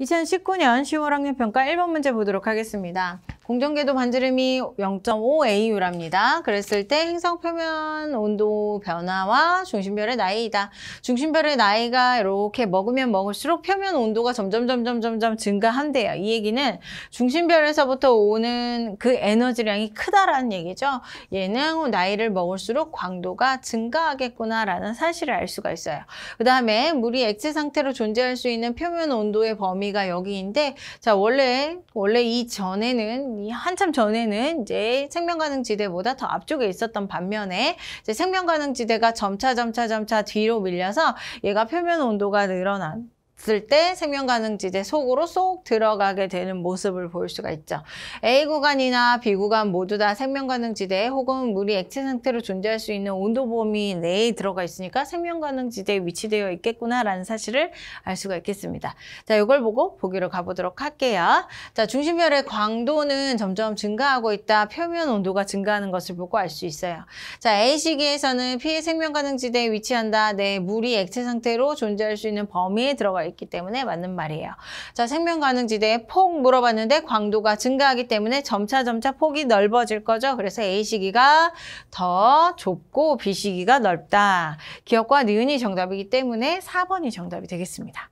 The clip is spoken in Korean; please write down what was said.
2019년 10월 학년평가 1번 문제 보도록 하겠습니다. 공정궤도 반지름이 0.5AU랍니다. 그랬을 때 행성 표면 온도 변화와 중심별의 나이이다. 중심별의 나이가 이렇게 먹으면 먹을수록 표면 온도가 점점 점점 점점 증가한대요. 이 얘기는 중심별에서부터 오는 그 에너지량이 크다라는 얘기죠. 얘는 나이를 먹을수록 광도가 증가하겠구나라는 사실을 알 수가 있어요. 그 다음에 물이 액체 상태로 존재할 수 있는 표면 온도의 범위가 여기인데 자 원래 원래 이전에는 이 한참 전에는 이제 생명가능지대보다 더 앞쪽에 있었던 반면에 이제 생명가능지대가 점차 점차 점차 뒤로 밀려서 얘가 표면 온도가 늘어난 갔을 때 생명가능지대 속으로 쏙 들어가게 되는 모습을 볼 수가 있죠. A 구간이나 B 구간 모두 다 생명가능지대 혹은 물이 액체 상태로 존재할 수 있는 온도 범위 내에 들어가 있으니까 생명가능지대에 위치되어 있겠구나라는 사실을 알 수가 있겠습니다. 자, 이걸 보고 보기로 가보도록 할게요. 자, 중심별의 광도는 점점 증가하고 있다. 표면 온도가 증가하는 것을 보고 알 수 있어요. 자, A 시기에서는 피해 생명가능지대에 위치한다. 내 네, 물이 액체 상태로 존재할 수 있는 범위에 들어가 있기 때문에 맞는 말이에요. 자, 생명 가능지대에폭 물어봤는데 광도가 증가하기 때문에 점차 점차 폭이 넓어질 거죠. 그래서 A 시기가 더 좁고 B 시기가 넓다. 기억과 니은이 정답이기 때문에 4번이 정답이 되겠습니다.